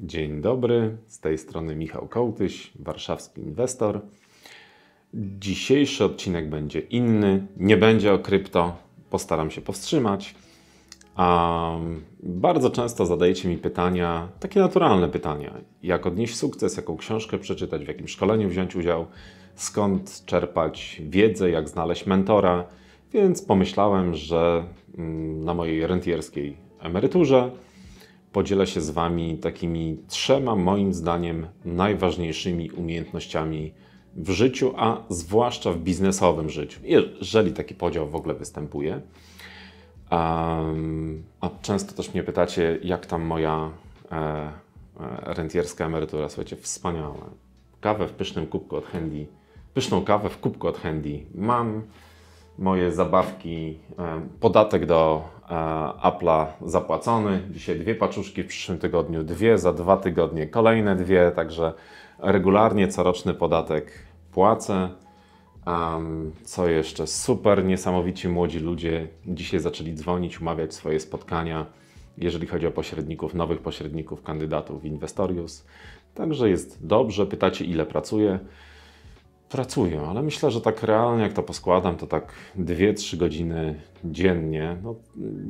Dzień dobry, z tej strony Michał Kołtyś, warszawski inwestor. Dzisiejszy odcinek będzie inny, nie będzie o krypto, postaram się powstrzymać. Um, bardzo często zadajecie mi pytania, takie naturalne pytania, jak odnieść sukces, jaką książkę przeczytać, w jakim szkoleniu wziąć udział, skąd czerpać wiedzę, jak znaleźć mentora, więc pomyślałem, że mm, na mojej rentierskiej emeryturze podzielę się z Wami takimi trzema, moim zdaniem, najważniejszymi umiejętnościami w życiu, a zwłaszcza w biznesowym życiu, jeżeli taki podział w ogóle występuje. a często też mnie pytacie, jak tam moja e, e, rentierska emerytura. Słuchajcie, wspaniałe. Kawę w pysznym kubku od Handy, pyszną kawę w kubku od Handy mam. Moje zabawki, e, podatek do E, Apple'a zapłacony. Dzisiaj dwie paczuszki, w przyszłym tygodniu dwie, za dwa tygodnie kolejne dwie, także regularnie coroczny podatek płacę. Um, co jeszcze? Super, niesamowici młodzi ludzie dzisiaj zaczęli dzwonić, umawiać swoje spotkania, jeżeli chodzi o pośredników, nowych pośredników, kandydatów w Inwestorius. Także jest dobrze. Pytacie, ile pracuję? pracuję, ale myślę, że tak realnie jak to poskładam, to tak 2-3 godziny dziennie. No,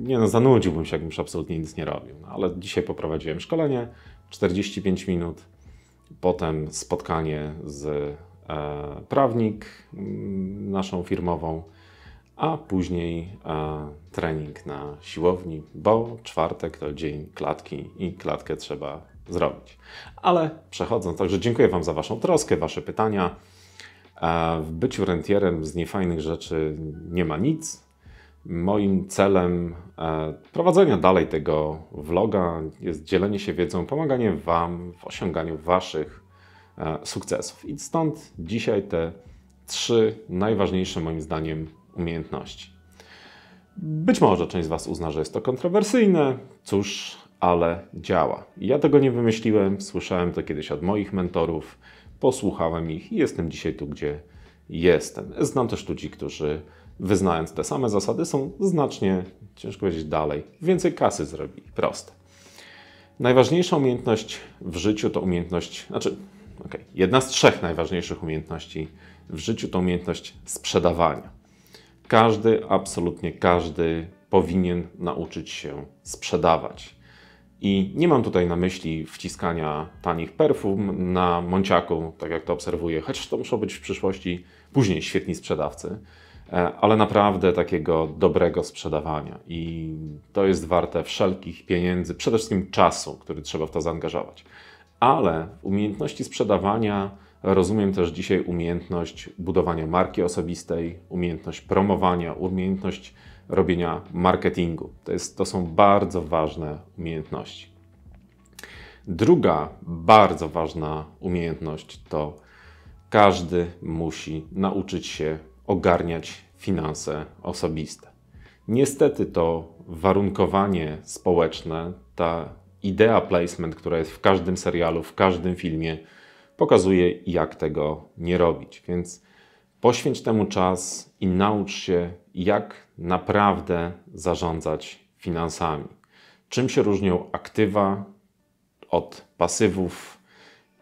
nie no, zanudziłbym się, jakbym już absolutnie nic nie robił. No, ale dzisiaj poprowadziłem szkolenie, 45 minut, potem spotkanie z e, prawnik, mm, naszą firmową, a później e, trening na siłowni, bo czwartek to dzień klatki i klatkę trzeba zrobić. Ale przechodząc, także dziękuję Wam za Waszą troskę, Wasze pytania. A w byciu rentierem z niefajnych rzeczy nie ma nic. Moim celem e, prowadzenia dalej tego vloga jest dzielenie się wiedzą, pomaganie Wam w osiąganiu Waszych e, sukcesów. I stąd dzisiaj te trzy najważniejsze moim zdaniem umiejętności. Być może część z Was uzna, że jest to kontrowersyjne, cóż, ale działa. Ja tego nie wymyśliłem, słyszałem to kiedyś od moich mentorów, posłuchałem ich i jestem dzisiaj tu, gdzie jestem. Znam też ludzi, którzy wyznając te same zasady są znacznie, ciężko powiedzieć, dalej. Więcej kasy zrobili. Proste. Najważniejsza umiejętność w życiu to umiejętność, znaczy, okay, jedna z trzech najważniejszych umiejętności w życiu to umiejętność sprzedawania. Każdy, absolutnie każdy powinien nauczyć się sprzedawać. I nie mam tutaj na myśli wciskania tanich perfum na mąciaku, tak jak to obserwuję, choć to muszą być w przyszłości później świetni sprzedawcy, e, ale naprawdę takiego dobrego sprzedawania. I to jest warte wszelkich pieniędzy, przede wszystkim czasu, który trzeba w to zaangażować. Ale w umiejętności sprzedawania rozumiem też dzisiaj umiejętność budowania marki osobistej, umiejętność promowania, umiejętność robienia marketingu. To, jest, to są bardzo ważne umiejętności. Druga bardzo ważna umiejętność to każdy musi nauczyć się ogarniać finanse osobiste. Niestety to warunkowanie społeczne, ta idea placement, która jest w każdym serialu, w każdym filmie, pokazuje, jak tego nie robić. Więc Poświęć temu czas i naucz się, jak naprawdę zarządzać finansami. Czym się różnią aktywa od pasywów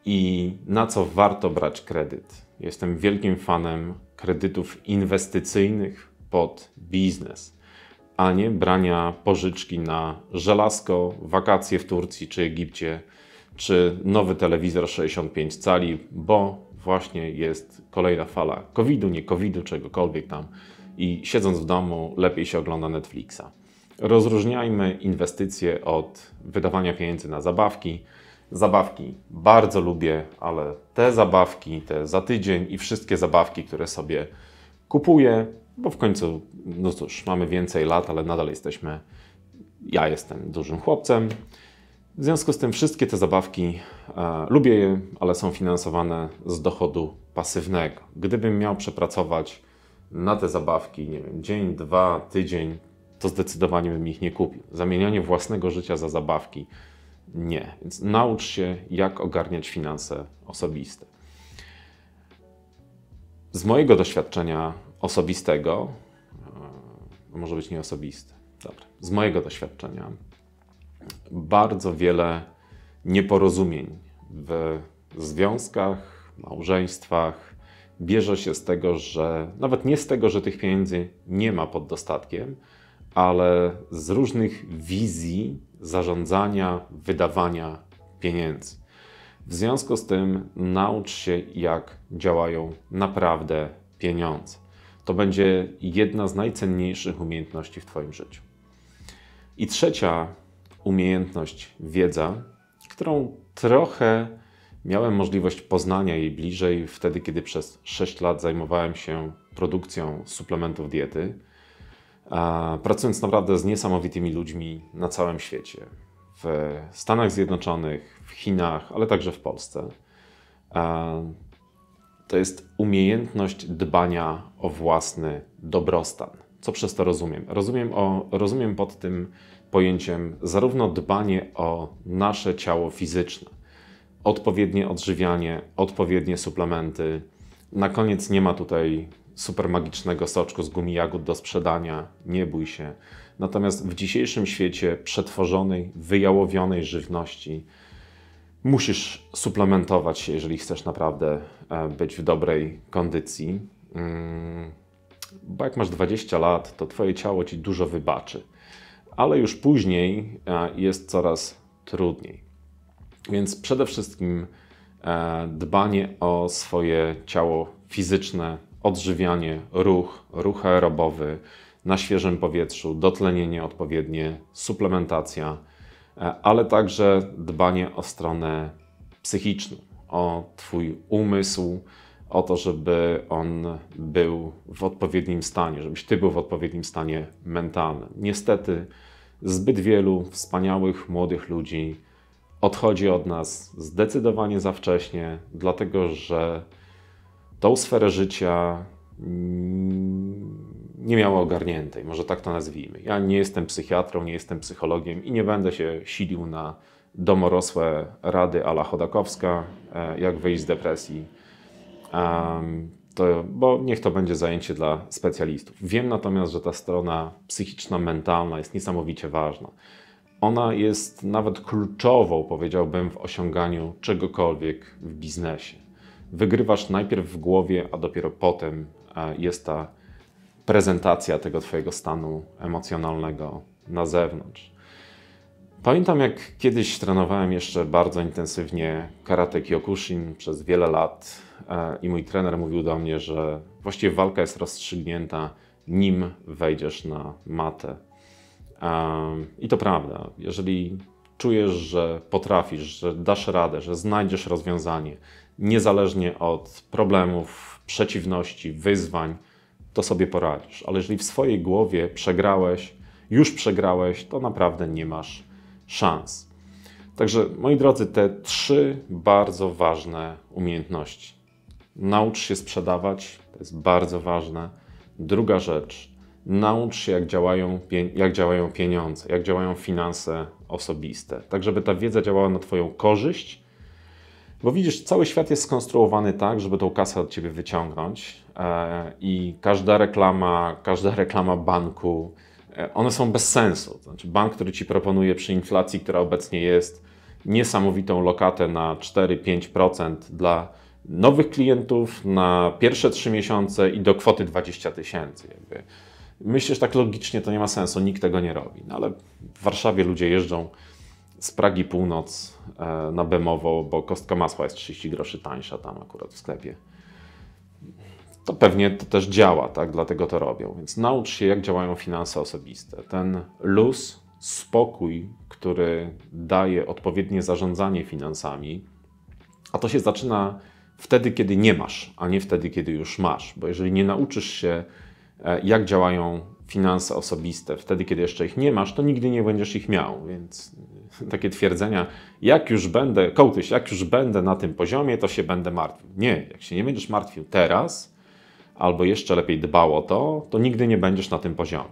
i na co warto brać kredyt. Jestem wielkim fanem kredytów inwestycyjnych pod biznes, a nie brania pożyczki na żelazko, wakacje w Turcji czy Egipcie, czy nowy telewizor 65 cali, bo właśnie jest kolejna fala COVID-u, nie COVID-u, czegokolwiek tam i siedząc w domu lepiej się ogląda Netflixa. Rozróżniajmy inwestycje od wydawania pieniędzy na zabawki. Zabawki bardzo lubię, ale te zabawki, te za tydzień i wszystkie zabawki, które sobie kupuję, bo w końcu, no cóż, mamy więcej lat, ale nadal jesteśmy, ja jestem dużym chłopcem. W związku z tym wszystkie te zabawki e, lubię je, ale są finansowane z dochodu pasywnego. Gdybym miał przepracować na te zabawki, nie wiem, dzień, dwa, tydzień, to zdecydowanie bym ich nie kupił. Zamienianie własnego życia za zabawki nie. Więc naucz się, jak ogarniać finanse osobiste. Z mojego doświadczenia osobistego, e, może być nieosobiste, dobra, z mojego doświadczenia bardzo wiele nieporozumień w związkach, małżeństwach. Bierze się z tego, że nawet nie z tego, że tych pieniędzy nie ma pod dostatkiem, ale z różnych wizji zarządzania, wydawania pieniędzy. W związku z tym naucz się, jak działają naprawdę pieniądze. To będzie jedna z najcenniejszych umiejętności w Twoim życiu. I trzecia umiejętność, wiedza, którą trochę miałem możliwość poznania jej bliżej wtedy, kiedy przez 6 lat zajmowałem się produkcją suplementów diety, pracując naprawdę z niesamowitymi ludźmi na całym świecie. W Stanach Zjednoczonych, w Chinach, ale także w Polsce. To jest umiejętność dbania o własny dobrostan. Co przez to rozumiem? Rozumiem, o, rozumiem pod tym pojęciem zarówno dbanie o nasze ciało fizyczne, odpowiednie odżywianie, odpowiednie suplementy. Na koniec nie ma tutaj super magicznego soczku z gumi jagód do sprzedania, nie bój się. Natomiast w dzisiejszym świecie przetworzonej, wyjałowionej żywności musisz suplementować się, jeżeli chcesz naprawdę e, być w dobrej kondycji. Mm, bo jak masz 20 lat, to twoje ciało ci dużo wybaczy ale już później e, jest coraz trudniej. Więc przede wszystkim e, dbanie o swoje ciało fizyczne, odżywianie, ruch, ruch aerobowy, na świeżym powietrzu, dotlenienie odpowiednie, suplementacja, e, ale także dbanie o stronę psychiczną, o Twój umysł, o to, żeby on był w odpowiednim stanie, żebyś Ty był w odpowiednim stanie mentalnym. Niestety, zbyt wielu wspaniałych młodych ludzi odchodzi od nas zdecydowanie za wcześnie, dlatego że tą sferę życia nie miało ogarniętej, może tak to nazwijmy. Ja nie jestem psychiatrą, nie jestem psychologiem i nie będę się silił na domorosłe rady ala Chodakowska, e, jak wyjść z depresji. Um, to, bo niech to będzie zajęcie dla specjalistów. Wiem natomiast, że ta strona psychiczna, mentalna jest niesamowicie ważna. Ona jest nawet kluczową, powiedziałbym, w osiąganiu czegokolwiek w biznesie. Wygrywasz najpierw w głowie, a dopiero potem e, jest ta prezentacja tego Twojego stanu emocjonalnego na zewnątrz. Pamiętam, jak kiedyś trenowałem jeszcze bardzo intensywnie karate kyokushin przez wiele lat E, i mój trener mówił do mnie, że właściwie walka jest rozstrzygnięta, nim wejdziesz na matę. E, I to prawda. Jeżeli czujesz, że potrafisz, że dasz radę, że znajdziesz rozwiązanie, niezależnie od problemów, przeciwności, wyzwań, to sobie poradzisz. Ale jeżeli w swojej głowie przegrałeś, już przegrałeś, to naprawdę nie masz szans. Także, moi drodzy, te trzy bardzo ważne umiejętności. Naucz się sprzedawać, to jest bardzo ważne. Druga rzecz, naucz się, jak działają, jak działają pieniądze, jak działają finanse osobiste, tak żeby ta wiedza działała na Twoją korzyść. Bo widzisz, cały świat jest skonstruowany tak, żeby tą kasę od ciebie wyciągnąć, e, i każda reklama, każda reklama banku, e, one są bez sensu. Znaczy bank, który ci proponuje przy inflacji, która obecnie jest, niesamowitą lokatę na 4-5% dla nowych klientów na pierwsze 3 miesiące i do kwoty 20 tysięcy. Myślę, że tak logicznie to nie ma sensu, nikt tego nie robi. No ale w Warszawie ludzie jeżdżą z Pragi Północ e, na Bemowo, bo kostka masła jest 30 groszy tańsza tam akurat w sklepie. To pewnie to też działa, tak? dlatego to robią. Więc naucz się, jak działają finanse osobiste. Ten luz, spokój, który daje odpowiednie zarządzanie finansami, a to się zaczyna wtedy, kiedy nie masz, a nie wtedy, kiedy już masz. Bo jeżeli nie nauczysz się, e, jak działają finanse osobiste wtedy, kiedy jeszcze ich nie masz, to nigdy nie będziesz ich miał. Więc e, takie twierdzenia, jak już będę, kołtyś, jak już będę na tym poziomie, to się będę martwił. Nie, jak się nie będziesz martwił teraz, albo jeszcze lepiej dbał o to, to nigdy nie będziesz na tym poziomie.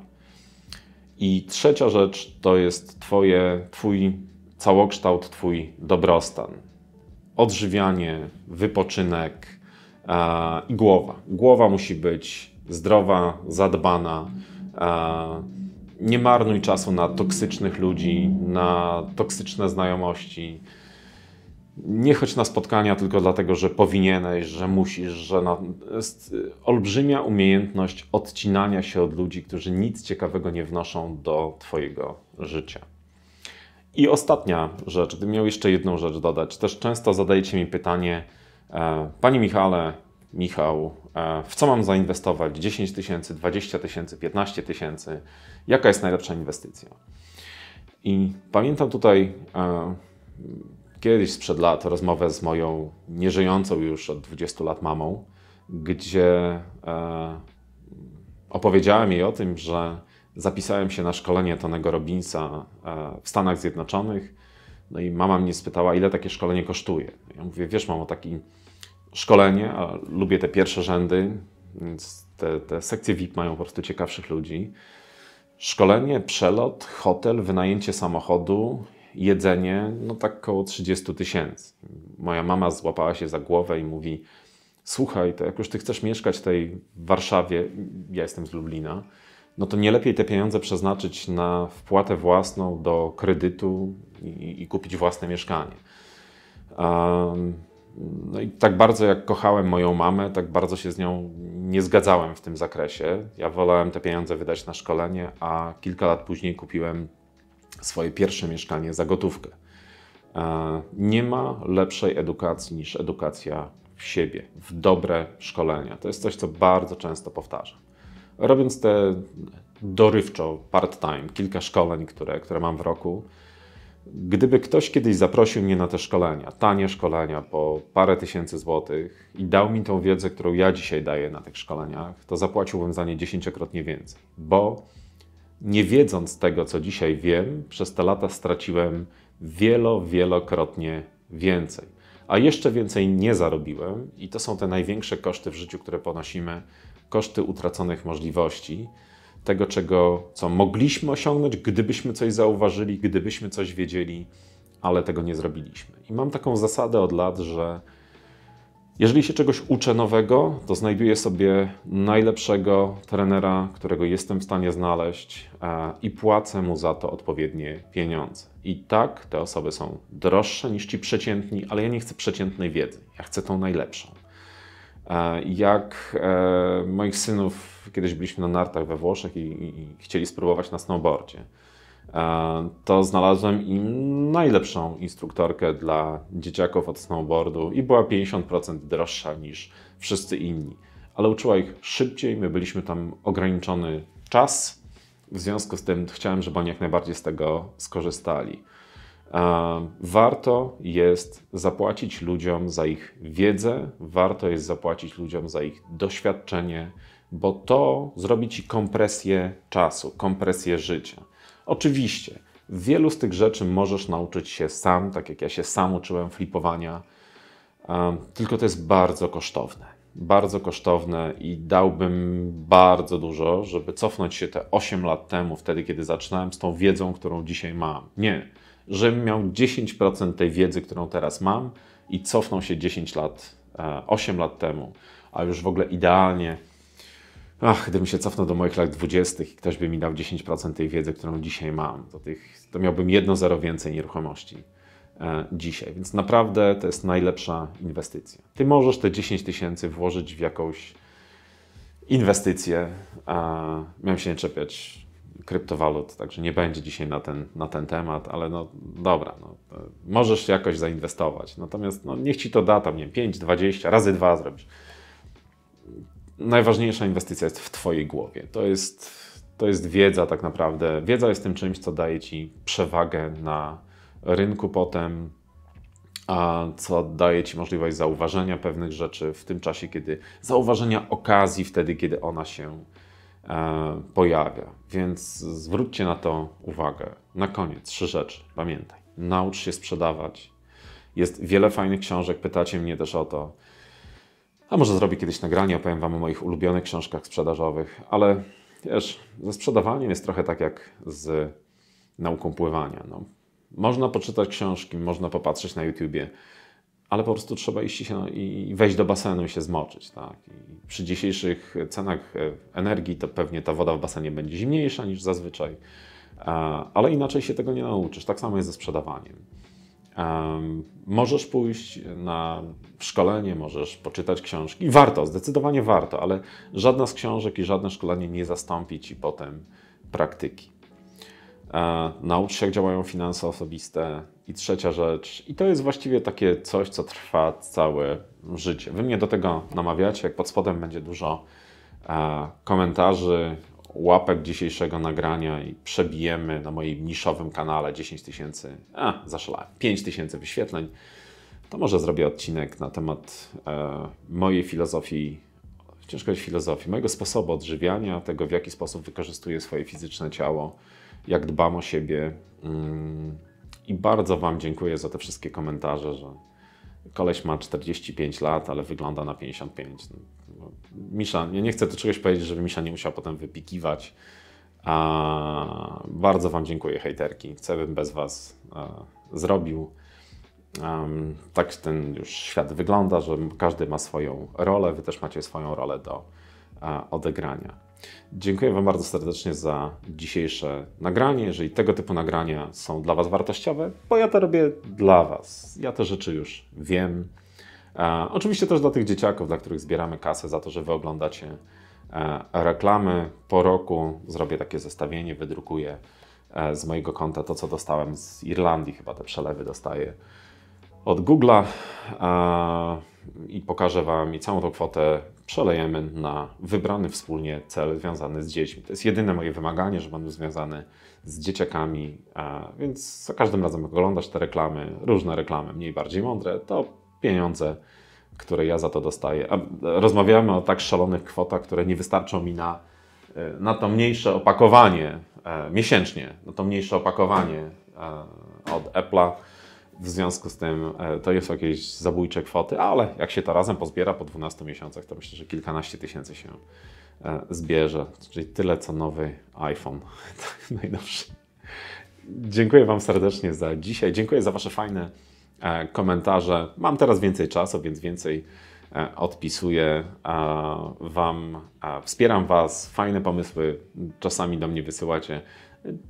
I trzecia rzecz to jest twoje, twój całokształt, twój dobrostan odżywianie, wypoczynek e, i głowa. Głowa musi być zdrowa, zadbana. E, nie marnuj czasu na toksycznych ludzi, na toksyczne znajomości. Nie chodź na spotkania tylko dlatego, że powinieneś, że musisz, że na... jest olbrzymia umiejętność odcinania się od ludzi, którzy nic ciekawego nie wnoszą do Twojego życia. I ostatnia rzecz, gdybym miał jeszcze jedną rzecz dodać. Też często zadajecie mi pytanie, e, Panie Michale, Michał, e, w co mam zainwestować? 10 tysięcy, 20 tysięcy, 15 tysięcy? Jaka jest najlepsza inwestycja? I pamiętam tutaj e, kiedyś sprzed lat rozmowę z moją nieżyjącą już od 20 lat mamą, gdzie opowiedziałem jej o tym, że zapisałem się na szkolenie Tonego Robinsa e, w Stanach Zjednoczonych. No i mama mnie spytała, ile takie szkolenie kosztuje. Ja mówię, wiesz, mamo, takie szkolenie, a lubię te pierwsze rzędy, więc te, te sekcje VIP mają po prostu ciekawszych ludzi. Szkolenie, przelot, hotel, wynajęcie samochodu, jedzenie, no tak około 30 tysięcy. Moja mama złapała się za głowę i mówi, słuchaj, to jak już ty chcesz mieszkać w tej Warszawie, ja jestem z Lublina, no to nie lepiej te pieniądze przeznaczyć na wpłatę własną do kredytu i, i kupić własne mieszkanie. Um, no i tak bardzo jak kochałem moją mamę, tak bardzo się z nią nie zgadzałem w tym zakresie. Ja wolałem te pieniądze wydać na szkolenie, a kilka lat później kupiłem swoje pierwsze mieszkanie za gotówkę. E, nie ma lepszej edukacji niż edukacja w siebie, w dobre szkolenia. To jest coś, co bardzo często powtarzam robiąc te dorywczo, part-time, kilka szkoleń, które, które mam w roku, gdyby ktoś kiedyś zaprosił mnie na te szkolenia, tanie szkolenia po parę tysięcy złotych i dał mi tą wiedzę, którą ja dzisiaj daję na tych szkoleniach, to zapłaciłbym za nie dziesięciokrotnie więcej, bo nie wiedząc tego, co dzisiaj wiem, przez te lata straciłem wielo, wielokrotnie więcej. A jeszcze więcej nie zarobiłem, i to są te największe koszty w życiu, które ponosimy, koszty utraconych możliwości, tego, czego, co mogliśmy osiągnąć, gdybyśmy coś zauważyli, gdybyśmy coś wiedzieli, ale tego nie zrobiliśmy. I mam taką zasadę od lat, że jeżeli się czegoś uczę nowego, to znajduję sobie najlepszego trenera, którego jestem w stanie znaleźć e, i płacę mu za to odpowiednie pieniądze. I tak te osoby są droższe niż ci przeciętni, ale ja nie chcę przeciętnej wiedzy, ja chcę tą najlepszą. E, jak e, moich synów, kiedyś byliśmy na nartach we Włoszech i, i, i chcieli spróbować na snowboardzie, e, to znalazłem im najlepszą instruktorkę dla dzieciaków od snowboardu i była 50% droższa niż wszyscy inni. Ale uczyła ich szybciej, my byliśmy tam ograniczony czas, w związku z tym chciałem, żeby oni jak najbardziej z tego skorzystali. Warto jest zapłacić ludziom za ich wiedzę, warto jest zapłacić ludziom za ich doświadczenie, bo to zrobi ci kompresję czasu, kompresję życia. Oczywiście, wielu z tych rzeczy możesz nauczyć się sam, tak jak ja się sam uczyłem flipowania, tylko to jest bardzo kosztowne. Bardzo kosztowne i dałbym bardzo dużo, żeby cofnąć się te 8 lat temu, wtedy kiedy zaczynałem z tą wiedzą, którą dzisiaj mam. Nie żebym miał 10% tej wiedzy, którą teraz mam i cofnął się 10 lat, 8 e, lat temu, a już w ogóle idealnie. Ach, gdybym się cofnął do moich lat 20 i ktoś by mi dał 10% tej wiedzy, którą dzisiaj mam, to, tych, to miałbym jedno zero więcej nieruchomości e, dzisiaj. Więc naprawdę to jest najlepsza inwestycja. Ty możesz te 10 tysięcy włożyć w jakąś inwestycję. a miałem się nie czepiać kryptowalut, także nie będzie dzisiaj na ten, na ten temat, ale no dobra, no, możesz jakoś zainwestować. Natomiast no, niech ci to da tam, nie wiem, 5, 20, razy dwa zrobisz. Najważniejsza inwestycja jest w Twojej głowie. To jest, to jest wiedza tak naprawdę. Wiedza jest tym czymś, co daje Ci przewagę na rynku potem, a co daje Ci możliwość zauważenia pewnych rzeczy w tym czasie, kiedy zauważenia okazji, wtedy, kiedy ona się E, pojawia. Więc zwróćcie na to uwagę. Na koniec trzy rzeczy. Pamiętaj. Naucz się sprzedawać. Jest wiele fajnych książek. Pytacie mnie też o to. A może zrobię kiedyś nagranie, opowiem Wam o moich ulubionych książkach sprzedażowych, ale wiesz, ze sprzedawaniem jest trochę tak jak z nauką pływania. No, można poczytać książki, można popatrzeć na YouTubie, ale po prostu trzeba iść się, no, i wejść do basenu i się zmoczyć. Tak? I przy dzisiejszych cenach e, energii to pewnie ta woda w basenie będzie zimniejsza niż zazwyczaj, e, ale inaczej się tego nie nauczysz. Tak samo jest ze sprzedawaniem. E, możesz pójść na szkolenie, możesz poczytać książki. Warto, zdecydowanie warto, ale żadna z książek i żadne szkolenie nie zastąpi ci potem praktyki. E, naucz się, jak działają finanse osobiste. I trzecia rzecz, i to jest właściwie takie coś, co trwa całe życie. Wy mnie do tego namawiacie, jak pod spodem będzie dużo e, komentarzy, łapek dzisiejszego nagrania i przebijemy na moim niszowym kanale 10 tysięcy, a zaszalałem, 5 tysięcy wyświetleń, to może zrobię odcinek na temat e, mojej filozofii, ciężko jest filozofii, mojego sposobu odżywiania, tego w jaki sposób wykorzystuję swoje fizyczne ciało jak dbam o siebie. Mm, I bardzo Wam dziękuję za te wszystkie komentarze, że koleś ma 45 lat, ale wygląda na 55. No, no, Misza, ja nie chcę tu czegoś powiedzieć, żeby Misza nie musiała potem wypikiwać. A, bardzo Wam dziękuję, hejterki. Chcę, bym bez Was a, zrobił? Um, tak ten już świat wygląda, że każdy ma swoją rolę, Wy też macie swoją rolę do odegrania. Dziękuję Wam bardzo serdecznie za dzisiejsze nagranie. Jeżeli tego typu nagrania są dla Was wartościowe, bo ja to robię dla Was. Ja te rzeczy już wiem. E, oczywiście też dla tych dzieciaków, dla których zbieramy kasę za to, że Wy oglądacie e, reklamy. Po roku zrobię takie zestawienie, wydrukuję e, z mojego konta to, co dostałem z Irlandii, chyba te przelewy dostaję od Google'a e, i pokażę Wam i całą tą kwotę przelejemy na wybrany wspólnie cel związany z dziećmi. To jest jedyne moje wymaganie, że był związany z dzieciakami, więc za każdym razem, jak oglądasz te reklamy, różne reklamy, mniej bardziej mądre, to pieniądze, które ja za to dostaję. A rozmawiamy o tak szalonych kwotach, które nie wystarczą mi na, na to mniejsze opakowanie e, miesięcznie, na to mniejsze opakowanie e, od Apple'a w związku z tym e, to jest jakieś zabójcze kwoty, ale jak się to razem pozbiera po 12 miesiącach, to myślę, że kilkanaście tysięcy się e, zbierze, czyli tyle co nowy iPhone, tak najnowszy. Dziękuję Wam serdecznie za dzisiaj. Dziękuję za Wasze fajne e, komentarze. Mam teraz więcej czasu, więc więcej odpisuję Wam, wspieram Was. Fajne pomysły czasami do mnie wysyłacie,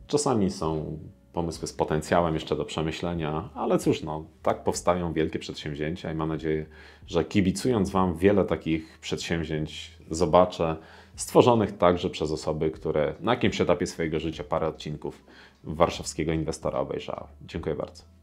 czasami są pomysły z potencjałem jeszcze do przemyślenia, ale cóż, no, tak powstają wielkie przedsięwzięcia i mam nadzieję, że kibicując Wam wiele takich przedsięwzięć zobaczę, stworzonych także przez osoby, które na jakimś etapie swojego życia parę odcinków warszawskiego inwestora obejrzały. Dziękuję bardzo.